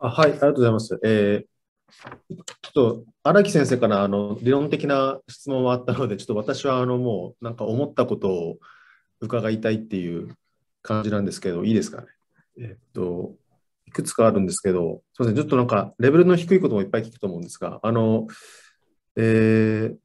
あはい、ありがとうございます。えー、ちょっと荒木先生からあの理論的な質問はあったので、ちょっと私はあのもうなんか思ったことを伺いたいっていう感じなんですけど、いいですかね。えっと、いくつかあるんですけど、すみません、ちょっとなんかレベルの低いこともいっぱい聞くと思うんですが、あの、えー、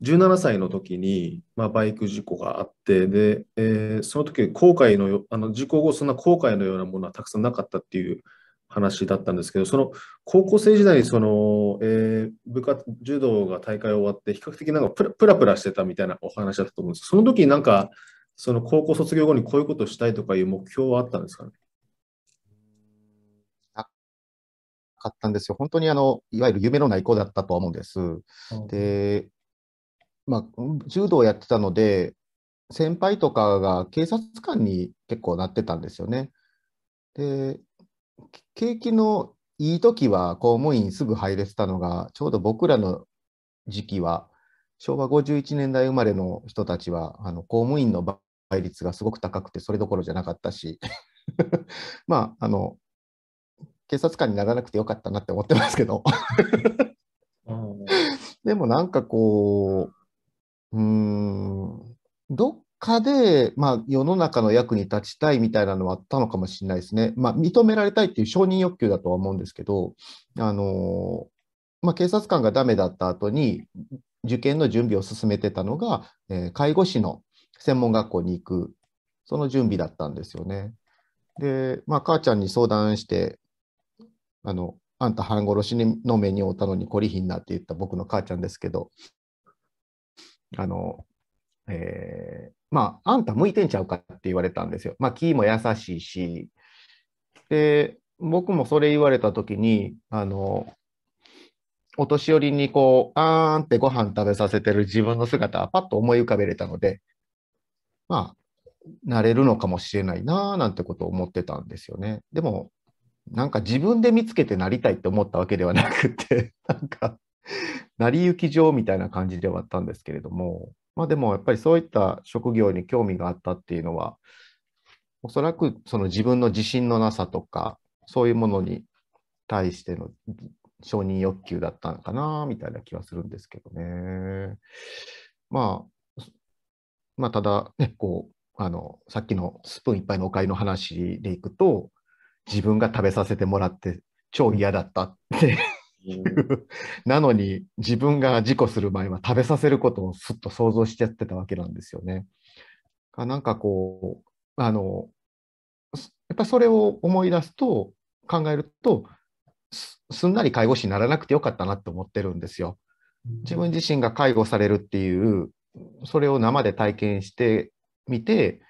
17歳の時に、まあ、バイク事故があって、で、えー、その時後悔のあの、事故後、そんな後悔のようなものはたくさんなかったっていう話だったんですけど、その高校生時代にその、えー、部活、柔道が大会終わって、比較的なんかプラプラプラしてたみたいなお話だったと思うんですその時になんか、その高校卒業後にこういうことしたいとかいう目標はあったんですかねなかったんですよ。本当にあの、いわゆる夢のない子だったと思うんです。で、まあ、柔道をやってたので、先輩とかが警察官に結構なってたんですよね。で、景気のいい時は公務員すぐ入れてたのが、ちょうど僕らの時期は、昭和51年代生まれの人たちは、あの公務員の倍率がすごく高くて、それどころじゃなかったし、まあ、あの、警察官にならなくてよかったなって思ってますけど。でもなんかこう、うん、どっ果で、まあ、世の中の役に立ちたいみたいなのはあったのかもしれないですね。まあ、認められたいっていう承認欲求だとは思うんですけど、あのまあ、警察官がダメだった後に受験の準備を進めてたのが、えー、介護士の専門学校に行く、その準備だったんですよね。で、まあ、母ちゃんに相談して、あの、あんた半殺しの目に遭うたのに懲りひんなって言った僕の母ちゃんですけど、あの、えー、まあ、あんた向いてんちゃうかって言われたんですよ。まあ、キーも優しいし。で、僕もそれ言われた時に、あの、お年寄りにこう、あーんってご飯食べさせてる自分の姿はパッと思い浮かべれたので、まあ、なれるのかもしれないなーなんてことを思ってたんですよね。でも、なんか自分で見つけてなりたいって思ったわけではなくて、なんか、成り行き上みたいな感じではあったんですけれども、まあ、でもやっぱりそういった職業に興味があったっていうのは、おそらくその自分の自信のなさとか、そういうものに対しての承認欲求だったのかな、みたいな気はするんですけどね。まあ、まあ、ただ、ね、こう、あの、さっきのスプーンいっぱいのお買いの話でいくと、自分が食べさせてもらって超嫌だったってなのに自分が事故する前は食べさせることをすっと想像しちゃってたわけなんですよね。なんかこうあのやっぱそれを思い出すと考えるとすんなり介護士にならなくてよかったなって思ってるんですよ。自分自身が介護されるっていうそれを生で体験してみて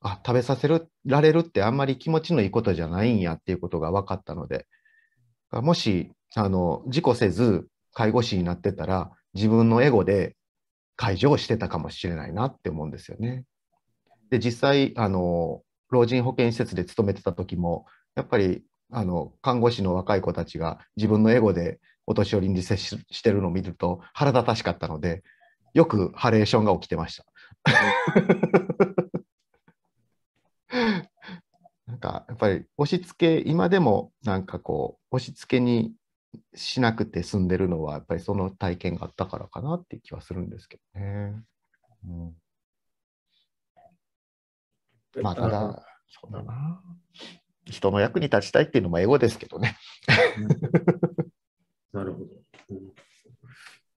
あ食べさせられるってあんまり気持ちのいいことじゃないんやっていうことが分かったのでもしあの、事故せず介護士になってたら、自分のエゴで解除をしてたかもしれないなって思うんですよね。で、実際、あの、老人保健施設で勤めてた時も、やっぱり、あの、看護師の若い子たちが自分のエゴでお年寄りに接してるのを見ると腹立たしかったので、よくハレーションが起きてました。なんかやっぱり押し付け今でもなんかこう押し付けにしなくて済んでるのは、やっぱりその体験があったからかなっていう気はするんですけどね。うん、まあ、ただ、そうだな。人の役に立ちたいっていうのも英語ですけどね。